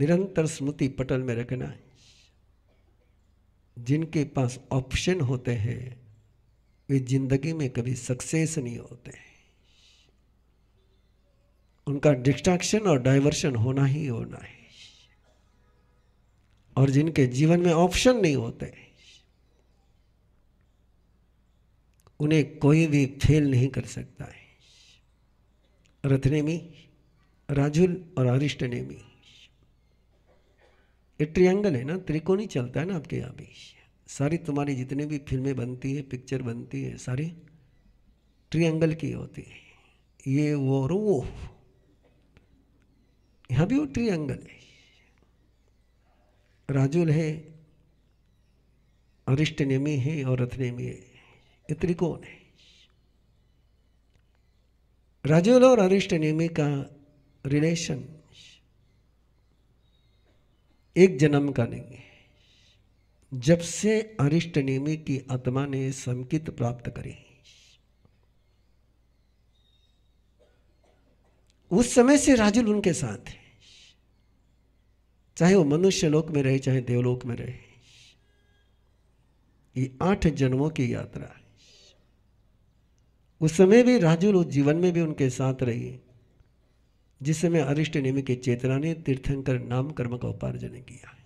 निरंतर स्मृति पटल में रखना जिनके पास ऑप्शन होते हैं वे जिंदगी में कभी सक्सेस नहीं होते उनका डिस्ट्रैक्शन और डाइवर्शन होना ही होना है और जिनके जीवन में ऑप्शन नहीं होते उन्हें कोई भी फेल नहीं कर सकता है रथनेमी राजुल और अरिष्टनेमी ये ट्रियंगल है ना त्रिकोणी चलता है ना आपके यहाँ भी सारी तुम्हारी जितनी भी फिल्में बनती है पिक्चर बनती है सारी ट्रियंगल की होती है ये वो और वो यहाँ भी वो ट्रियंगल है राजुल है अरिष्ट नेमी है और रथनेमी है ये त्रिकोण है राजुल और अरिष्ट नेमी का रिलेशन एक जन्म का नहीं है जब से अरिष्ट नेमी की आत्मा ने संकित प्राप्त करी उस समय से राजुल उनके साथ है चाहे वो मनुष्य लोक में रहे चाहे देवलोक में रहे ये आठ जन्मों की यात्रा उस समय भी राजुल उस जीवन में भी उनके साथ रही जिस समय अरिष्ट नेमी के चेतना ने तीर्थंकर नाम कर्म का उपार्जन किया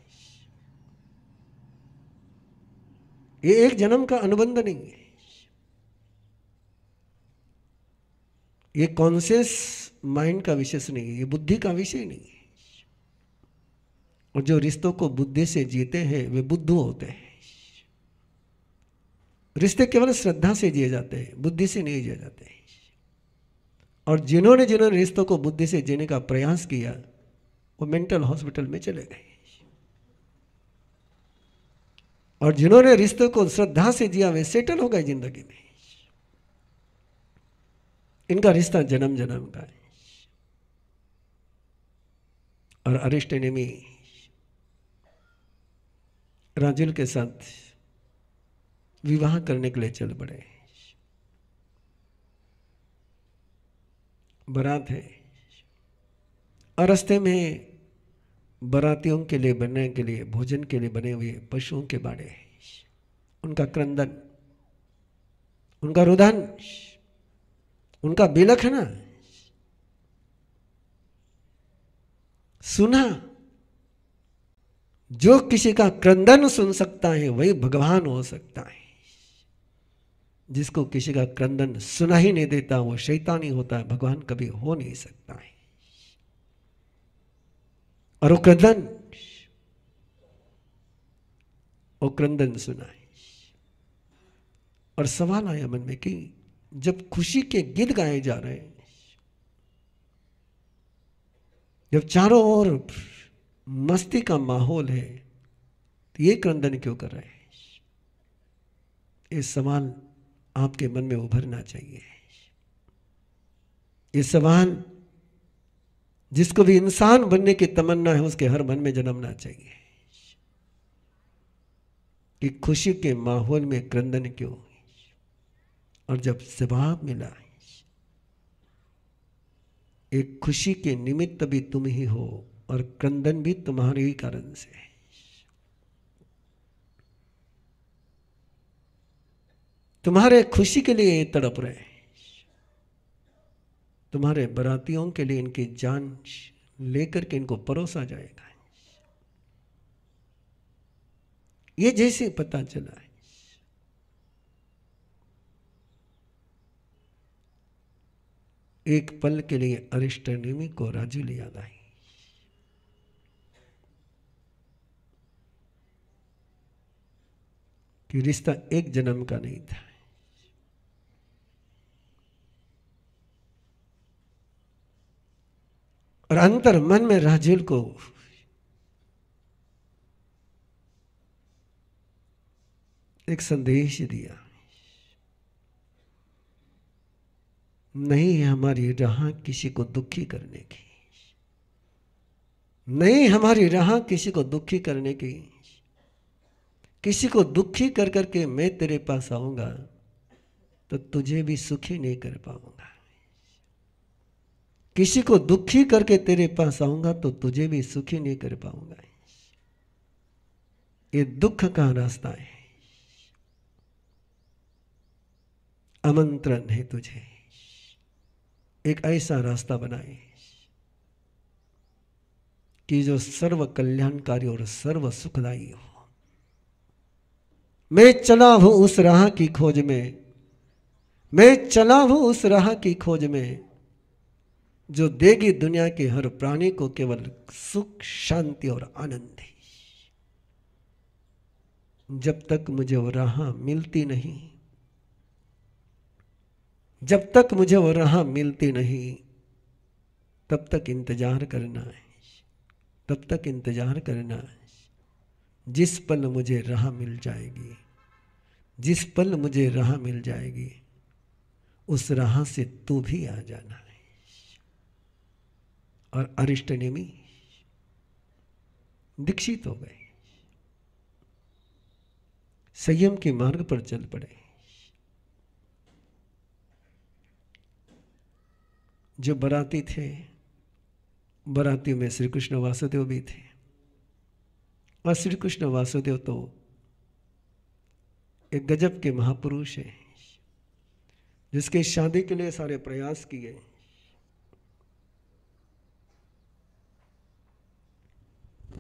ये एक जन्म का अनुबंध नहीं है ये कॉन्सियस माइंड का विशेष नहीं है ये बुद्धि का विषय नहीं है और जो रिश्तों को बुद्धि से जीते हैं वे बुद्ध होते हैं रिश्ते केवल श्रद्धा से जिए जाते हैं बुद्धि से नहीं जिए जाते और जिन्होंने जिन्होंने रिश्तों को बुद्धि से जीने का प्रयास किया वो मेंटल हॉस्पिटल में चले गए और जिन्होंने रिश्तों को श्रद्धा से जिया वे सेटल हो गए जिंदगी में इनका रिश्ता जन्म जन्म का है और अरिष्ट नेमी राजुल के साथ विवाह करने के लिए चल पड़े बारात है और रस्ते में बरातियों के लिए बनने के लिए भोजन के लिए बने हुए पशुओं के बाड़े उनका क्रंदन उनका रुदन उनका बिलखना सुना जो किसी का क्रंदन सुन सकता है वही भगवान हो सकता है जिसको किसी का क्रंदन सुना ही नहीं देता वो शैतानी होता है भगवान कभी हो नहीं सकता है और वो क्रंदन वो क्रंदन सुना है और सवाल आया मन में कि जब खुशी के गीत गाए जा रहे हैं जब चारों ओर मस्ती का माहौल है तो ये क्रंदन क्यों कर रहे हैं ये सवाल आपके मन में उभरना चाहिए ये सवाल जिसको भी इंसान बनने की तमन्ना है उसके हर मन में जन्मना चाहिए कि खुशी के माहौल में क्रंदन क्यों और जब जवाब मिला एक खुशी के निमित्त भी तुम ही हो और क्रंदन भी तुम्हारे ही कारण से है तुम्हारे खुशी के लिए ये तड़प रहे हैं तुम्हारे बरातियों के लिए इनकी जान लेकर के इनको परोसा जाएगा ये जैसे पता चला है एक पल के लिए अरिष्ट निमी को राजू लिया गया कि रिश्ता एक जन्म का नहीं था और अंतर मन में राजील को एक संदेश दिया नहीं है हमारी राह किसी को दुखी करने की नहीं हमारी राह किसी को दुखी करने की किसी को दुखी कर करके मैं तेरे पास आऊंगा तो तुझे भी सुखी नहीं कर पाऊंगा किसी को दुखी करके तेरे पास आऊंगा तो तुझे भी सुखी नहीं कर पाऊंगा ये दुख का रास्ता है आमंत्रण है तुझे एक ऐसा रास्ता बनाए कि जो सर्व कल्याणकारी और सर्व सुखदायी हो मैं चला हूं उस राह की खोज में मैं चला हूं उस राह की खोज में जो देगी दुनिया के हर प्राणी को केवल सुख शांति और आनंद ही जब तक मुझे वो राह मिलती नहीं जब तक मुझे वो राह मिलती नहीं तब तक इंतजार करना है तब तक इंतजार करना है जिस पल मुझे राह मिल जाएगी जिस पल मुझे राह मिल जाएगी उस राह से तू भी आ जाना और अरिष्टनेमी दीक्षित हो गए संयम के मार्ग पर चल पड़े जो बराती थे बरातियों में श्री कृष्ण वासुदेव भी थे और श्री कृष्ण वासुदेव तो एक गजब के महापुरुष हैं जिसके शादी के लिए सारे प्रयास किए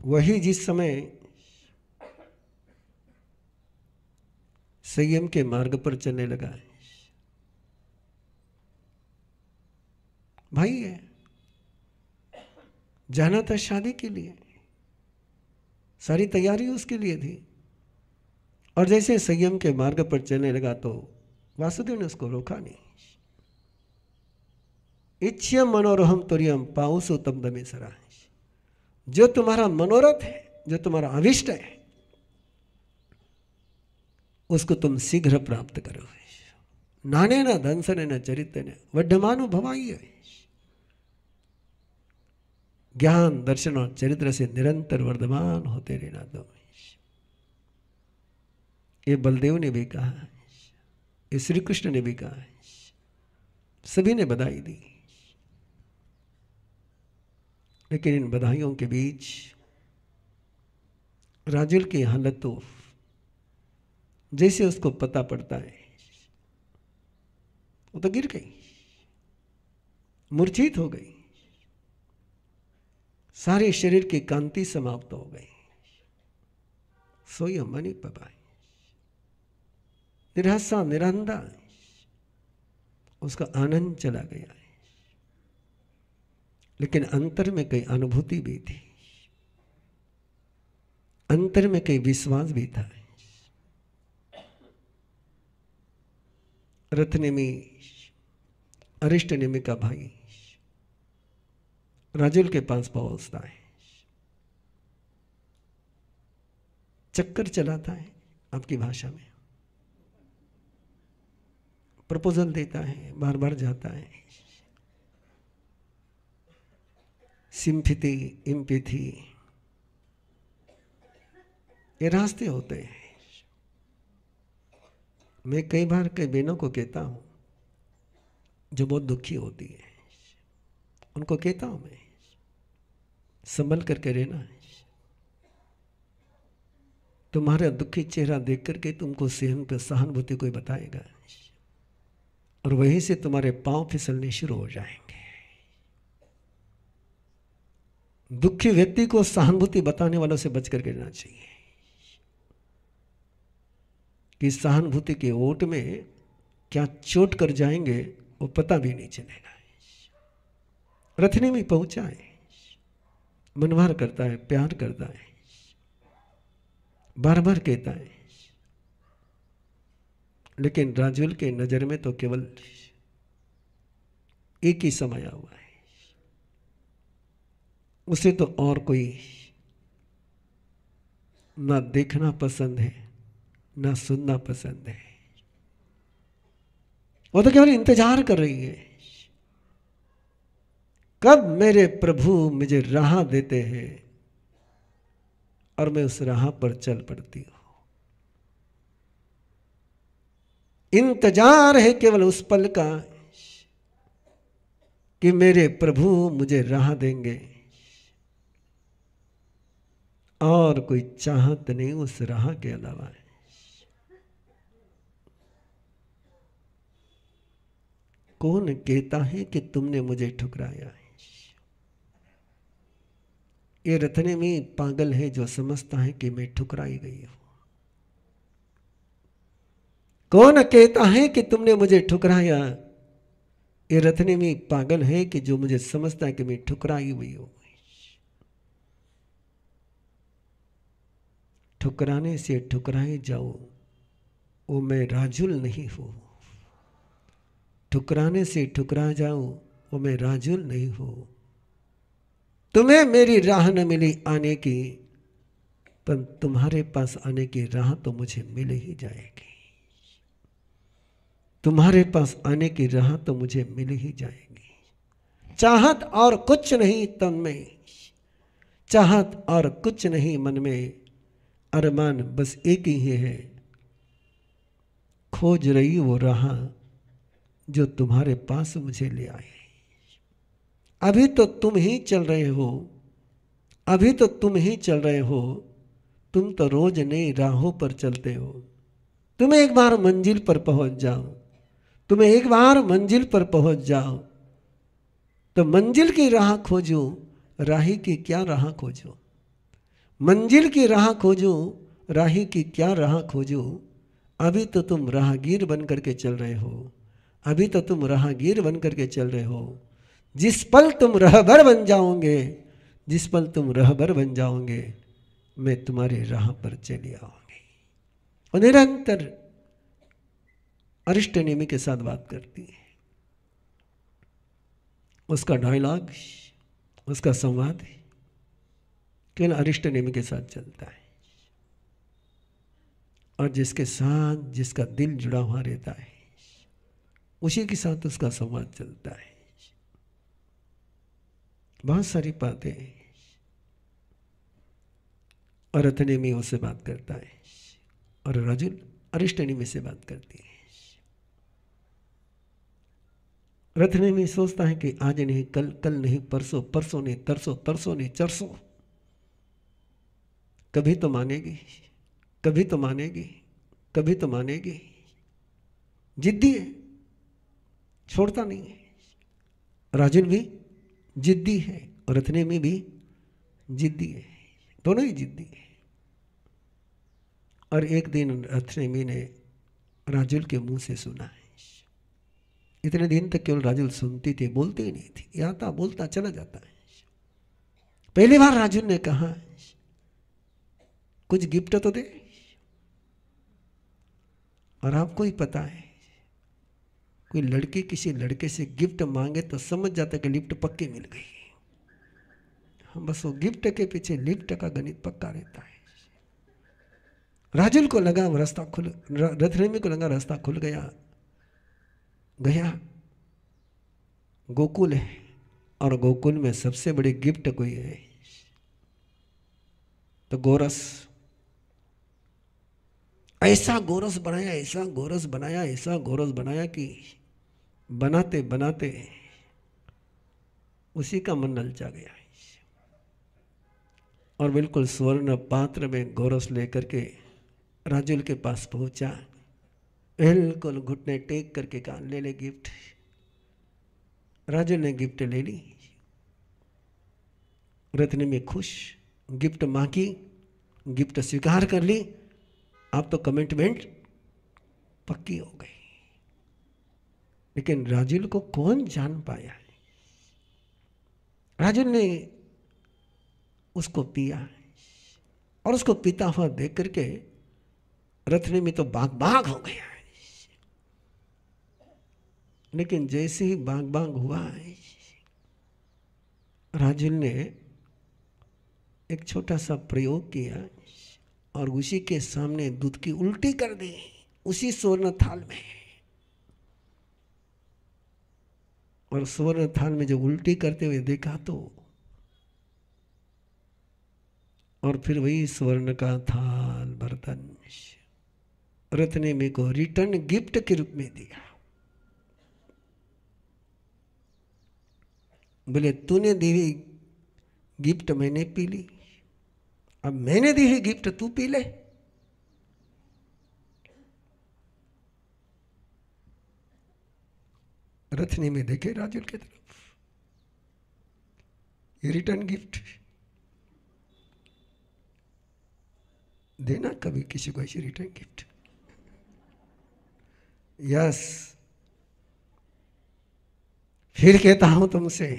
वही जिस समय संयम के मार्ग पर चलने लगा है भाई है जाना था शादी के लिए सारी तैयारी उसके लिए थी और जैसे संयम के मार्ग पर चलने लगा तो वासुदेव ने उसको रोका नहीं इच्छियम मनोरहम तुरियम पाऊसो तम दमे सराश जो तुम्हारा मनोरथ है जो तुम्हारा अविष्ट है उसको तुम शीघ्र प्राप्त करो नाने ना धनसन न चरित्र ने वढ़मानु भवाई ज्ञान दर्शन और चरित्र से निरंतर वर्धमान होते रहना दो ये बलदेव ने भी कहा ये श्री कृष्ण ने भी कहा सभी ने बधाई दी लेकिन इन बधाइयों के बीच राजुल की हालत तो जैसे उसको पता पड़ता है वो तो गिर गई मूर्छित हो गई सारे शरीर की कांति समाप्त हो गई सोई मणि पबाई निराशा निरंदा उसका आनंद चला गया है लेकिन अंतर में कई अनुभूति भी थी अंतर में कई विश्वास भी था रत्नमेश अरिष्ट नेमी का भाई राजुल के पास पहुंचता है चक्कर चलाता है आपकी भाषा में प्रपोजल देता है बार बार जाता है सिंपथी इम्पिथि ये रास्ते होते हैं मैं कई बार कई बहनों को कहता हूं जो बहुत दुखी होती है उनको कहता हूं मैं संभल करके रहना तुम्हारा दुखी चेहरा देख करके तुमको सहन पर सहानुभूति कोई बताएगा और वहीं से तुम्हारे पांव फिसलने शुरू हो जाएंगे दुखी व्यक्ति को सहानुभूति बताने वालों से बचकर के रहना चाहिए कि सहानुभूति के ओट में क्या चोट कर जाएंगे वो पता भी नहीं चलेगा रथनी में पहुंचाए मनवार करता है प्यार करता है बार बार कहता है लेकिन राजुल के नज़र में तो केवल एक ही समय हुआ है उसे तो और कोई ना देखना पसंद है ना सुनना पसंद है वो तो केवल इंतजार कर रही है कब मेरे प्रभु मुझे राह देते हैं और मैं उस राह पर चल पड़ती हूं इंतजार है केवल उस पल का कि मेरे प्रभु मुझे राह देंगे और कोई चाहत नहीं उस राह के अलावा कौन कहता है कि तुमने मुझे ठुकराया है ये रथने में पागल है जो समझता है कि मैं ठुकराई गई हूं कौन कहता है कि तुमने मुझे ठुकराया ये रथने में पागल है कि जो मुझे समझता है कि मैं ठुकराई हुई हूं ठुकराने से ठुकराए जाओ वो मैं राजुल नहीं हूँ ठुकराने से ठुकरा जाओ वो मैं राजुल नहीं हूँ तुम्हें मेरी राह न मिली आने की पर तुम्हारे पास आने की राह तो मुझे मिल ही जाएगी तुम्हारे पास आने की राह तो मुझे मिल ही जाएगी चाहत और कुछ नहीं तन में चाहत और कुछ नहीं मन में अरमान बस एक ही है खोज रही वो राह जो तुम्हारे पास मुझे ले आए अभी तो तुम ही चल रहे हो अभी तो तुम ही चल रहे हो तुम तो रोज नई राहों पर चलते हो तुम एक बार मंजिल पर पहुंच जाओ तुम एक बार मंजिल पर पहुंच जाओ तो मंजिल की राह खोजो राही की क्या राह खोजो मंजिल की राह खोजो राही की क्या राह खोजो अभी तो तुम राहगीर बन करके चल रहे हो अभी तो तुम राहगीर बन करके चल रहे हो जिस पल तुम रहबर बन जाओगे जिस पल तुम रहबर बन जाओगे मैं तुम्हारी राह पर चली आऊंगी और निरंतर अरिष्ट नेमी के साथ बात करती है उसका डायलॉग उसका संवाद है केवल अरिष्ट नियम के साथ चलता है और जिसके साथ जिसका दिल जुड़ा हुआ रहता है उसी के साथ उसका संवाद चलता है बहुत सारी बातें और रथनेमी उससे बात करता है और रजुल अरिष्टनिमी से बात करती है रथनेमी सोचता है कि आज नहीं कल कल नहीं परसों परसों नहीं तरसों तरसों नहीं चरसों कभी तो मानेगी कभी तो मानेगी कभी तो मानेगी जिद्दी है छोड़ता नहीं है राजन भी जिद्दी है और रथने में भी जिद्दी है दोनों ही जिद्दी है और एक दिन रथनेमी ने राजुल के मुंह से सुना है इतने दिन तक केवल राजुल सुनती थी बोलती ही नहीं थी आता बोलता चला जाता है पहली बार राजुल ने कहा कुछ गिफ्ट तो दे और आपको ही पता है कोई लड़की किसी लड़के से गिफ्ट मांगे तो समझ जाता कि लिफ्ट पक्की मिल गई हम बस वो गिफ्ट के पीछे लिफ्ट का गणित पक्का रहता है राजुल को लगा रास्ता खुल रथरेमी को लगा रास्ता खुल गया गया गोकुल है और गोकुल में सबसे बड़ी गिफ्ट कोई है तो गोरस ऐसा गोरस बनाया ऐसा गोरस बनाया ऐसा गोरस बनाया कि बनाते बनाते उसी का मन ललचा गया और बिल्कुल स्वर्ण पात्र में गोरस लेकर के राजुल के पास पहुंचा बिल्कुल घुटने टेक करके कहा ले ले गिफ्ट राजुल ने गिफ्ट ले ली रत्नी में खुश गिफ्ट मांगी गिफ्ट स्वीकार कर ली आप तो कमिटमेंट पक्की हो गई लेकिन राजुल को कौन जान पाया है राजुल ने उसको पिया और उसको पीता हुआ देख करके रथने में तो बाग बाग हो गया है लेकिन जैसे ही बाग बाग हुआ है राजुल ने एक छोटा सा प्रयोग किया और उसी के सामने दूध की उल्टी कर दी उसी स्वर्ण थाल में और स्वर्ण थाल में जब उल्टी करते हुए देखा तो और फिर वही स्वर्ण का थाल बर्तन रथ ने मेरे को रिटर्न गिफ्ट के रूप में दिया बोले तूने देवी गिफ्ट मैंने पी ली अब मैंने दी है गिफ्ट तू पी ले रथनी में देखे राजुल की तरफ ये रिटर्न गिफ्ट देना कभी किसी को ऐसी रिटर्न गिफ्ट यस फिर कहता हूं तुमसे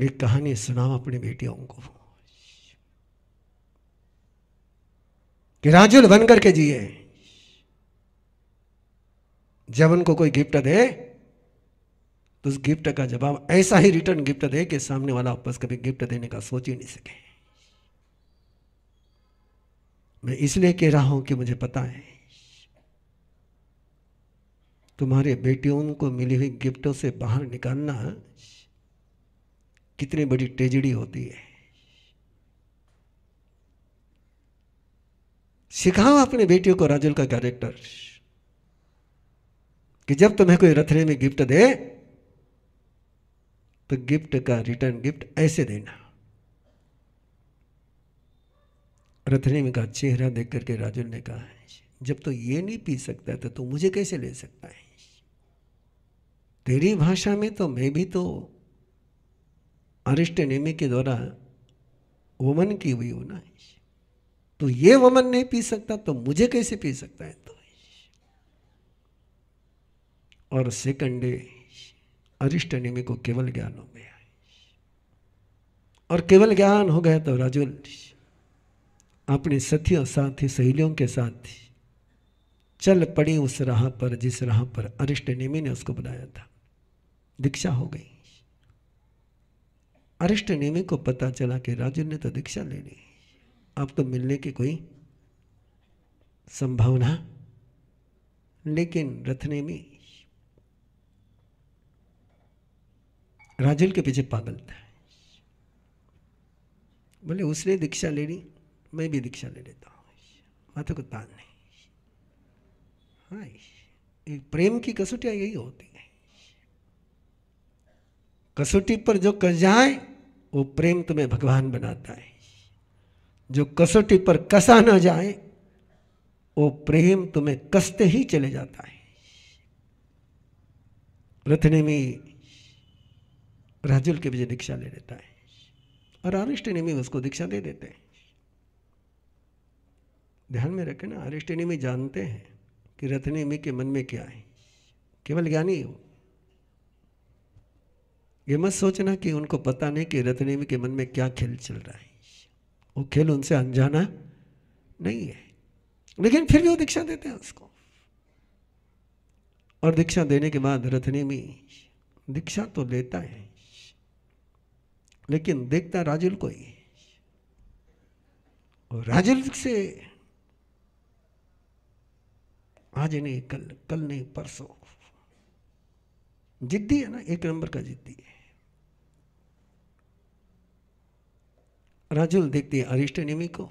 एक कहानी सुनाओ अपनी बेटियों को कि राजुल बन करके जिए जब उनको कोई गिफ्ट दे तो उस गिफ्ट का जवाब ऐसा ही रिटर्न गिफ्ट दे कि सामने वाला आपस कभी गिफ्ट देने का सोच ही नहीं सके मैं इसलिए कह रहा हूं कि मुझे पता है तुम्हारे बेटियों को मिली हुई गिफ्टों से बाहर निकालना कितनी बड़ी ट्रेजिडी होती है सिखाओ अपने बेटियों को राजुल का कैरेक्टर कि जब तुम्हें कोई रथने में गिफ्ट दे तो गिफ्ट का रिटर्न गिफ्ट ऐसे देना रथरे में का चेहरा देख करके राजुल ने कहा जब तो ये नहीं पी सकता तो तू मुझे कैसे ले सकता है तेरी भाषा में तो मैं भी तो अरिष्ट नेमी के द्वारा वमन की हुई होना तो ये वमन नहीं पी सकता तो मुझे कैसे पी सकता है तो और सेकंड अरिष्ट नेमी को केवल ज्ञान हो गया और केवल ज्ञान हो गया तो राजुल अपने सथियों साथी सहेलियों के साथ चल पड़ी उस राह पर जिस राह पर अरिष्ट नेमी ने उसको बुलाया था दीक्षा हो गई अरिष्ट नेमी को पता चला कि राजन ने तो दीक्षा ले ली अब तो मिलने की कोई संभावना लेकिन रथनेमी राजन के पीछे पागल था बोले उसने दीक्षा ले ली मैं भी दीक्षा ले लेता हूँ माथे को तान नहीं हाँ एक प्रेम की कसौटियाँ यही होती है कसौटी पर जो कस जाए वो प्रेम तुम्हें भगवान बनाता है जो कसौटी पर कसा ना जाए वो प्रेम तुम्हें कसते ही चले जाता है में राजुल के विजय दीक्षा ले लेता है और अरिष्टनेमी उसको दीक्षा दे देते हैं ध्यान में रखें ना अरिष्टनेमी जानते हैं कि रथनेमी के मन में क्या है केवल ज्ञानी है वो ये मत सोचना कि उनको पता नहीं कि रत्नेमी के मन में क्या खेल चल रहा है वो खेल उनसे अनजाना नहीं है लेकिन फिर भी वो दीक्षा देते हैं उसको और दीक्षा देने के बाद रथनेमी दीक्षा तो लेता है लेकिन देखता राजुल को ही और राजुल से आज नहीं कल कल नहीं परसों जिद्दी है ना एक नंबर का जिद्दी है राजुल देखती है निमी को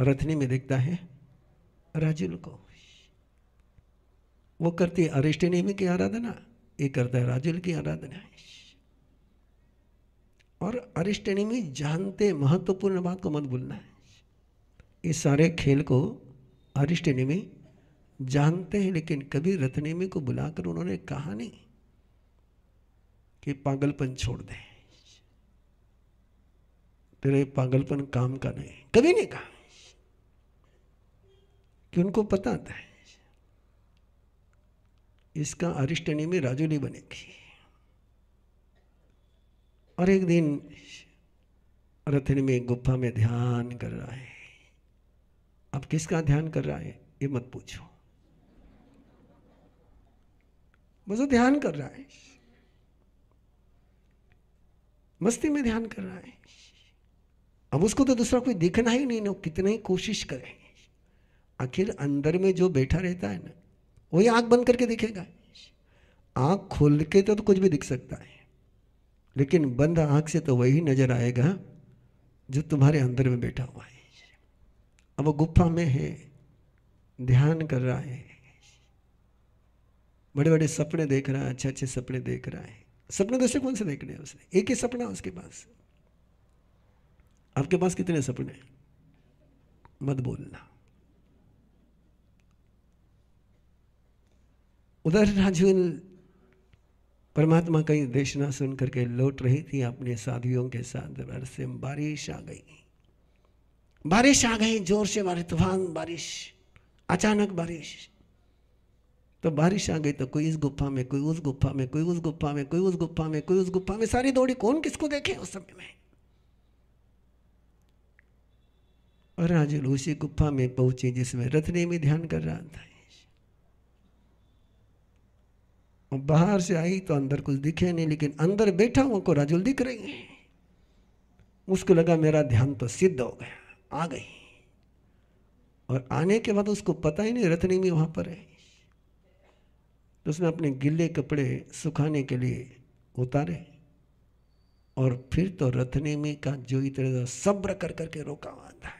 रथनी में देखता है राजुल को वो करती है अरिष्टनिमी की आराधना ये करता है राजुल की आराधना और अरिष्टनिमी जानते महत्वपूर्ण बात को मत भूलना है इस सारे खेल को निमी जानते हैं लेकिन कभी रथनेमी को बुलाकर उन्होंने कहा नहीं कि पागलपन छोड़ दें तेरे पागलपन काम का नहीं कभी नहीं कहा कि उनको पता था इसका अरिष्टनी में राजोली बनेगी और एक दिन रथनी में गुफा में ध्यान कर रहा है अब किसका ध्यान कर रहा है ये मत पूछो बस वो ध्यान कर रहा है मस्ती में ध्यान कर रहा है अब उसको तो दूसरा कोई दिखना ही नहीं ना कितने ही कोशिश करें आखिर अंदर में जो बैठा रहता है ना वही आँख बंद करके दिखेगा आँख खोल के तो, तो कुछ भी दिख सकता है लेकिन बंद आँख से तो वही नज़र आएगा जो तुम्हारे अंदर में बैठा हुआ है अब वो गुफा में है ध्यान कर रहा है बड़े बड़े सपने देख रहा है अच्छे अच्छे सपने देख रहा है सपने दूसरे कौन से देखने हैं उसने एक ही सपना उसके पास आपके पास कितने सपने मत बोलना उधर राजवीन परमात्मा कहीं देशना सुन करके लौट रही थी अपने साधियों के साथ से बारिश आ गई बारिश आ गई जोर से बारिश तूफान बारिश अचानक बारिश तो बारिश आ गई तो कोई इस गुफा में कोई उस गुफा में कोई उस गुफा में कोई उस गुफा में कोई उस गुफा में सारी दौड़ी कौन किसको देखे उस समय में और राजुल उसी गुफा में पहुंचे जिसमें रत्नी में ध्यान कर रहा था और बाहर से आई तो अंदर कुछ दिखे नहीं लेकिन अंदर बैठा हुआ को राजुल दिख रही है उसको लगा मेरा ध्यान तो सिद्ध हो गया आ गई और आने के बाद उसको पता ही नहीं रथनी भी वहां पर है तो उसने अपने गिले कपड़े सुखाने के लिए उतारे और फिर तो रत्नी का जो इतना सब्र कर करके रोका हुआ था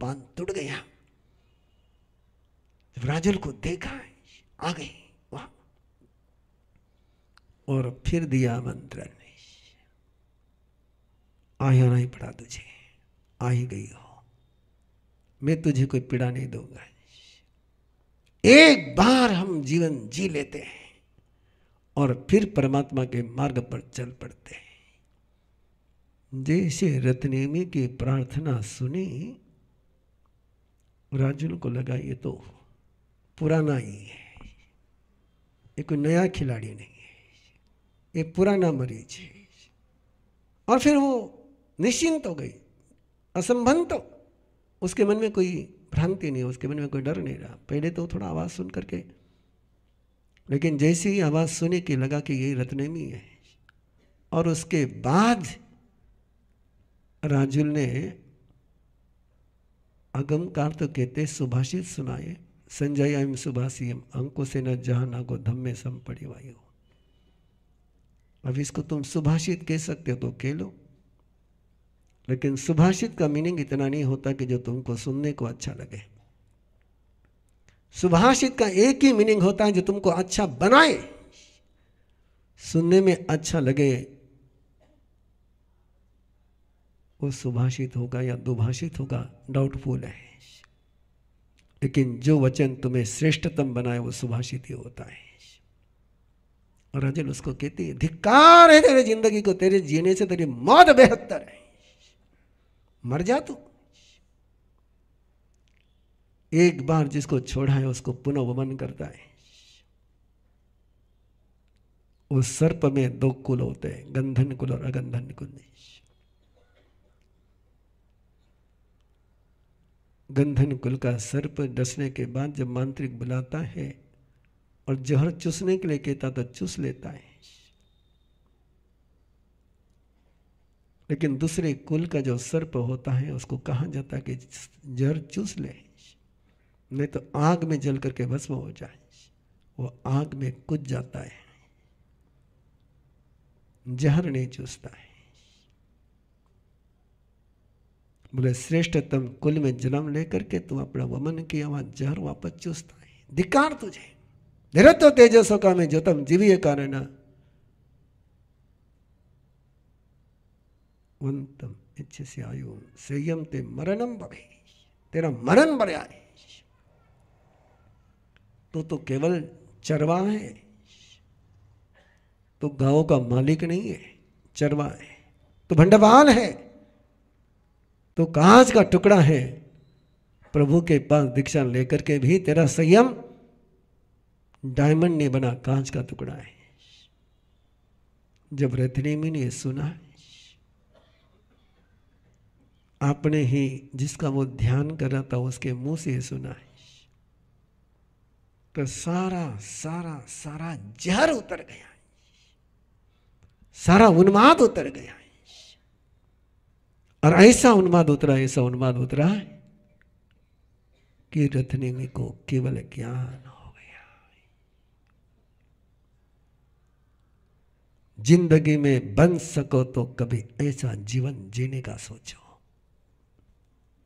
बांध टूट गया राजल को देखा आ गई वहां और फिर दिया मंत्र आया नहीं पड़ा तुझे आ ही गई हो मैं तुझे कोई पीड़ा नहीं दूंगा एक बार हम जीवन जी लेते हैं और फिर परमात्मा के मार्ग पर चल पड़ते हैं जैसे रत्नेमी की प्रार्थना सुनी राजुल को लगा ये तो पुराना ही है ये कोई नया खिलाड़ी नहीं है ये पुराना मरीज है और फिर वो निश्चिंत हो गई असंभंत तो उसके मन में कोई भ्रांति नहीं उसके मन में कोई डर नहीं रहा पहले तो थोड़ा आवाज़ सुन करके लेकिन जैसे ही आवाज़ सुने कि लगा कि यही रत्नेमी है और उसके बाद राजुल ने कार तो कहते सुभाषित सुनाए संजय एम सुभाषियम अंकुश से न जहा को धम्मे सम पड़ी वायु अब इसको तुम सुभाषित कह सकते हो तो कह लो लेकिन सुभाषित का मीनिंग इतना नहीं होता कि जो तुमको सुनने को अच्छा लगे सुभाषित का एक ही मीनिंग होता है जो तुमको अच्छा बनाए सुनने में अच्छा लगे वो सुभाषित होगा या दुभाषित होगा डाउटफुल है लेकिन जो वचन तुम्हें श्रेष्ठतम बनाए वो सुभाषित ही होता है और रजन उसको कहती है धिक्कार है तेरे जिंदगी को तेरे जीने से तेरी मौत बेहतर है मर जा तू एक बार जिसको छोड़ा है उसको पुनः वमन करता है उस सर्प में दो कुल होते हैं गंधन कुल और अगंधन कुल गंधन कुल का सर्प डसने के बाद जब मांत्रिक बुलाता है और जहर चूसने के लिए कहता तो चूस लेता है लेकिन दूसरे कुल का जो सर्प होता है उसको कहा जाता है कि जहर चूस ले नहीं तो आग में जल करके भस्म हो जाए वो आग में कुछ जाता है जहर नहीं चूसता है बोले श्रेष्ठतम कुल में जन्म लेकर के तू अपना वमन किया वहां जहर वापस चूसता है धिकार तुझे निरत्व तेजसो का में जोतम जीवी कारण वंतम से आयु संयम ते मरणम बढ़े तेरा मरण भर आए तो तो केवल चरवा है तो गांव का मालिक नहीं है चरवा है तो भंडवाल है तो कांच का टुकड़ा है प्रभु के पास दीक्षा लेकर के भी तेरा संयम डायमंड ने बना कांच का टुकड़ा है जब रथनीमी ने सुना आपने ही जिसका वो ध्यान कर रहा था उसके मुंह से सुना है तो सारा सारा सारा जहर उतर गया सारा उन्माद उतर गया और ऐसा उन्माद उतरा ऐसा उन्माद उतरा कि रत्निनी को केवल ज्ञान हो गया जिंदगी में बन सको तो कभी ऐसा जीवन जीने का सोचो